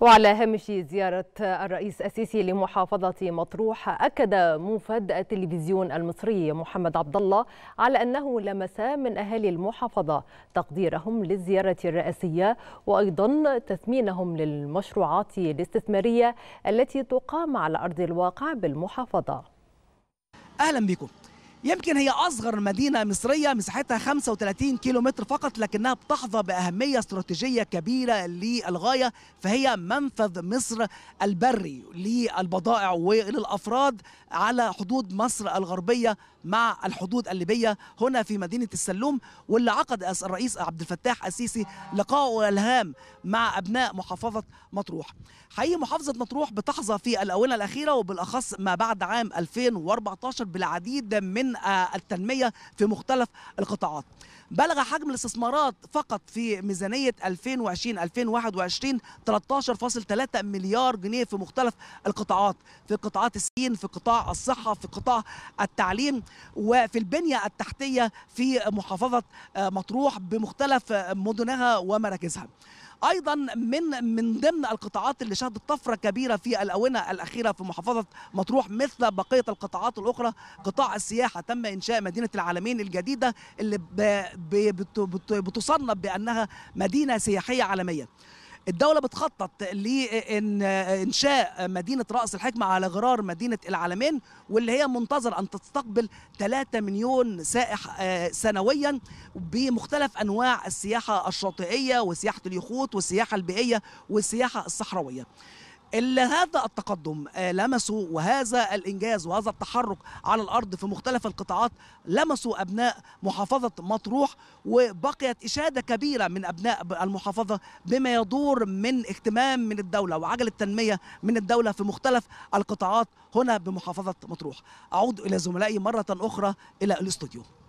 وعلى هامش زيارة الرئيس السيسي لمحافظة مطروح أكد موفد التلفزيون المصري محمد عبد الله على أنه لمس من أهالي المحافظة تقديرهم للزيارة الرئاسية وأيضا تثمينهم للمشروعات الاستثمارية التي تقام على أرض الواقع بالمحافظة أهلا بكم يمكن هي أصغر مدينة مصرية مساحتها 35 كيلومتر فقط لكنها بتحظى بأهمية استراتيجية كبيرة للغاية فهي منفذ مصر البري للبضائع وللأفراد على حدود مصر الغربية مع الحدود الليبية هنا في مدينة السلوم واللي عقد الرئيس عبد الفتاح السيسي لقاء الهام مع أبناء محافظة مطروح حقيقي محافظة مطروح بتحظى في الأونة الأخيرة وبالأخص ما بعد عام 2014 بالعديد من من آه، التنمية في مختلف القطاعات بلغ حجم الاستثمارات فقط في ميزانية 2020-2021 13.3 مليار جنيه في مختلف القطاعات في قطاعات السين في قطاع الصحة في قطاع التعليم وفي البنية التحتية في محافظة آه، مطروح بمختلف آه، مدنها ومراكزها ايضا من من ضمن القطاعات اللي شهدت طفره كبيره في الاونه الاخيره في محافظه مطروح مثل بقيه القطاعات الاخرى قطاع السياحه تم انشاء مدينه العالمين الجديده اللي بتصنف بانها مدينه سياحيه عالميه الدولة بتخطط لإنشاء مدينة رأس الحكمة على غرار مدينة العالمين واللي هي منتظر أن تستقبل 3 مليون سائح آه، سنويا بمختلف أنواع السياحة الشاطئية وسياحة اليخوت والسياحة البيئية والسياحة الصحراوية هذا التقدم آه، لمسوا وهذا الإنجاز وهذا التحرك على الأرض في مختلف القطاعات لمسوا أبناء محافظة مطروح وبقيت إشادة كبيرة من أبناء المحافظة بما يدور من اهتمام من الدولة وعجلة تنمية من الدولة في مختلف القطاعات هنا بمحافظة مطروح أعود إلى زملائي مرة أخرى إلى الاستوديو